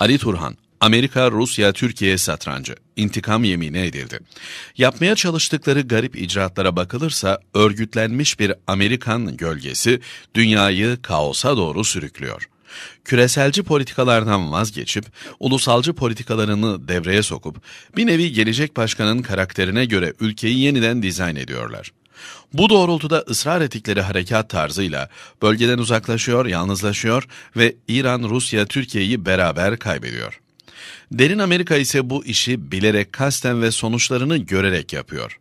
Ali Turhan, Amerika, Rusya, Türkiye satrancı, intikam yemini edildi. Yapmaya çalıştıkları garip icraatlara bakılırsa örgütlenmiş bir Amerikan gölgesi dünyayı kaosa doğru sürüklüyor. Küreselci politikalardan vazgeçip, ulusalcı politikalarını devreye sokup, bir nevi gelecek başkanın karakterine göre ülkeyi yeniden dizayn ediyorlar. Bu doğrultuda ısrar ettikleri harekat tarzıyla bölgeden uzaklaşıyor, yalnızlaşıyor ve İran, Rusya, Türkiye'yi beraber kaybediyor. Derin Amerika ise bu işi bilerek kasten ve sonuçlarını görerek yapıyor.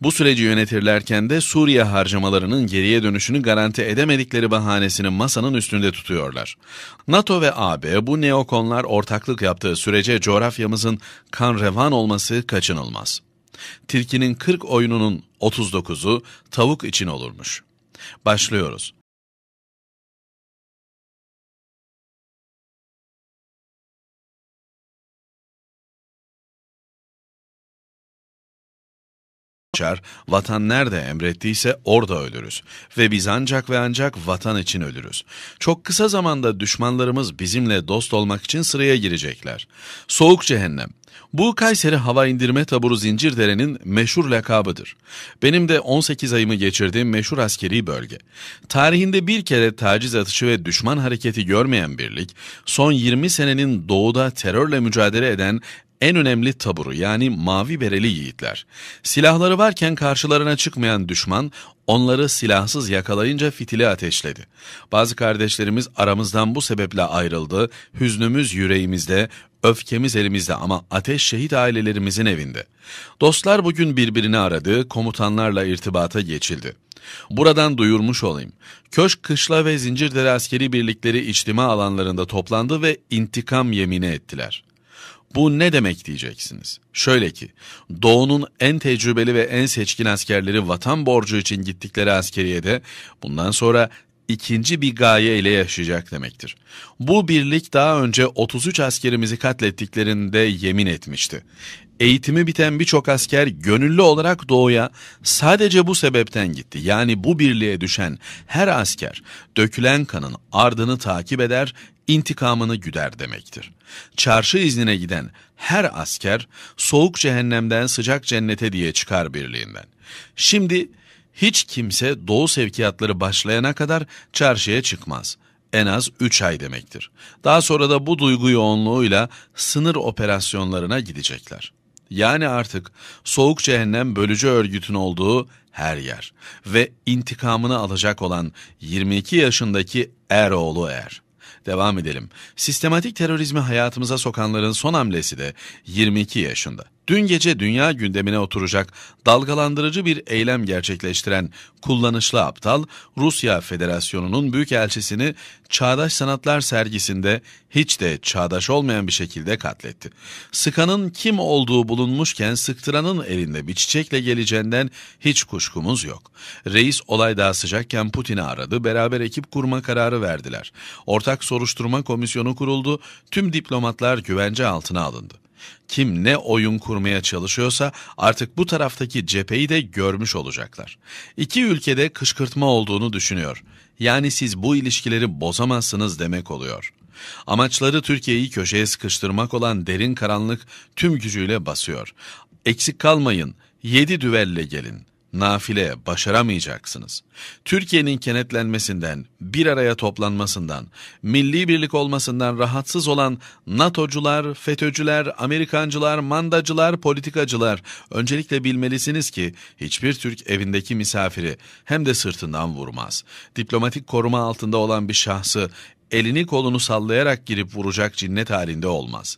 Bu süreci yönetirlerken de Suriye harcamalarının geriye dönüşünü garanti edemedikleri bahanesini masanın üstünde tutuyorlar. NATO ve AB bu neokonlar ortaklık yaptığı sürece coğrafyamızın kan revan olması kaçınılmaz. Tilkinin 40 oyununun 39'u tavuk için olurmuş. Başlıyoruz. Çar, vatan nerede emrettiyse orada ölürüz ve biz ancak ve ancak vatan için ölürüz. Çok kısa zamanda düşmanlarımız bizimle dost olmak için sıraya girecekler. Soğuk cehennem. Bu Kayseri Hava indirme Taburu Zincirdere'nin meşhur lakabıdır. Benim de 18 ayımı geçirdiğim meşhur askeri bölge. Tarihinde bir kere taciz atışı ve düşman hareketi görmeyen birlik, son 20 senenin doğuda terörle mücadele eden en önemli taburu yani mavi bereli yiğitler. Silahları varken karşılarına çıkmayan düşman onları silahsız yakalayınca fitili ateşledi. Bazı kardeşlerimiz aramızdan bu sebeple ayrıldı, hüznümüz yüreğimizde, öfkemiz elimizde ama ateş şehit ailelerimizin evinde. Dostlar bugün birbirini aradı, komutanlarla irtibata geçildi. Buradan duyurmuş olayım. Köşk Kışla ve Zincirdere askeri birlikleri içtima alanlarında toplandı ve intikam yemini ettiler. Bu ne demek diyeceksiniz. Şöyle ki, Doğu'nun en tecrübeli ve en seçkin askerleri vatan borcu için gittikleri askeriyede bundan sonra ikinci bir gaye ile yaşayacak demektir. Bu birlik daha önce 33 askerimizi katlettiklerinde yemin etmişti. Eğitimi biten birçok asker gönüllü olarak doğuya sadece bu sebepten gitti. Yani bu birliğe düşen her asker dökülen kanın ardını takip eder, intikamını güder demektir. Çarşı iznine giden her asker soğuk cehennemden sıcak cennete diye çıkar birliğinden. Şimdi hiç kimse doğu sevkiyatları başlayana kadar çarşıya çıkmaz. En az 3 ay demektir. Daha sonra da bu duygu yoğunluğuyla sınır operasyonlarına gidecekler. Yani artık soğuk cehennem bölücü örgütün olduğu her yer ve intikamını alacak olan 22 yaşındaki Eroğlu Er. Devam edelim. Sistematik terörizmi hayatımıza sokanların son hamlesi de 22 yaşında dün gece dünya gündemine oturacak dalgalandırıcı bir eylem gerçekleştiren kullanışlı aptal Rusya Federasyonu'nun büyükelçisini Çağdaş Sanatlar sergisinde hiç de çağdaş olmayan bir şekilde katletti. Sıkanın kim olduğu bulunmuşken sıktıranın elinde bir çiçekle geleceğinden hiç kuşkumuz yok. Reis olay daha sıcakken Putin'i aradı, beraber ekip kurma kararı verdiler. Ortak soruşturma komisyonu kuruldu, tüm diplomatlar güvence altına alındı. Kim ne oyun kurmaya çalışıyorsa artık bu taraftaki cepheyi de görmüş olacaklar. İki ülkede kışkırtma olduğunu düşünüyor. Yani siz bu ilişkileri bozamazsınız demek oluyor. Amaçları Türkiye'yi köşeye sıkıştırmak olan derin karanlık tüm gücüyle basıyor. Eksik kalmayın, yedi düvelle gelin.'' nafile başaramayacaksınız. Türkiye'nin kenetlenmesinden, bir araya toplanmasından, milli birlik olmasından rahatsız olan NATO'cular, FETÖ'cüler, Amerikancılar, mandacılar, politikacılar öncelikle bilmelisiniz ki hiçbir Türk evindeki misafiri hem de sırtından vurmaz. Diplomatik koruma altında olan bir şahsı elini kolunu sallayarak girip vuracak cinnet halinde olmaz.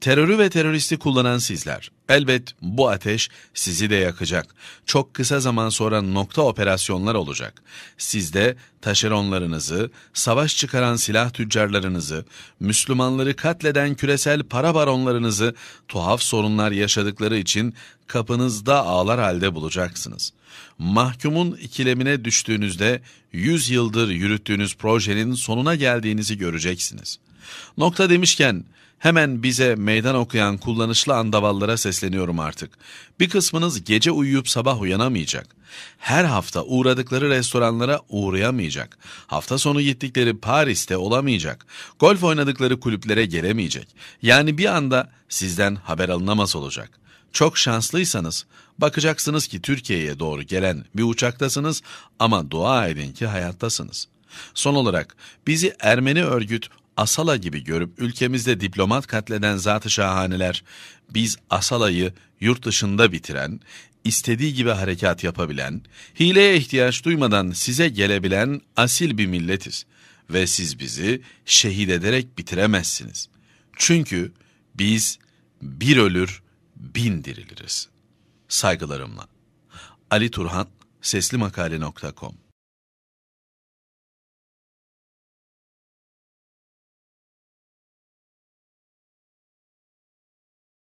Terörü ve teröristi kullanan sizler. Elbet bu ateş sizi de yakacak. Çok kısa zaman sonra nokta operasyonlar olacak. Siz de taşeronlarınızı, savaş çıkaran silah tüccarlarınızı, Müslümanları katleden küresel para baronlarınızı tuhaf sorunlar yaşadıkları için kapınızda ağlar halde bulacaksınız. Mahkumun ikilemine düştüğünüzde 100 yıldır yürüttüğünüz projenin sonuna geldiğinizi göreceksiniz. Nokta demişken hemen bize meydan okuyan kullanışlı andavallara sesleniyorum artık. Bir kısmınız gece uyuyup sabah uyanamayacak. Her hafta uğradıkları restoranlara uğrayamayacak. Hafta sonu gittikleri Paris'te olamayacak. Golf oynadıkları kulüplere gelemeyecek. Yani bir anda sizden haber alınamaz olacak. Çok şanslıysanız bakacaksınız ki Türkiye'ye doğru gelen bir uçaktasınız ama dua edin ki hayattasınız.'' Son olarak bizi Ermeni örgüt Asala gibi görüp ülkemizde diplomat katleden zat-ı şahaneler, biz Asala'yı yurt dışında bitiren, istediği gibi harekat yapabilen, hileye ihtiyaç duymadan size gelebilen asil bir milletiz ve siz bizi şehit ederek bitiremezsiniz. Çünkü biz bir ölür, bin diriliriz. Saygılarımla Ali Turhan, seslimakale.com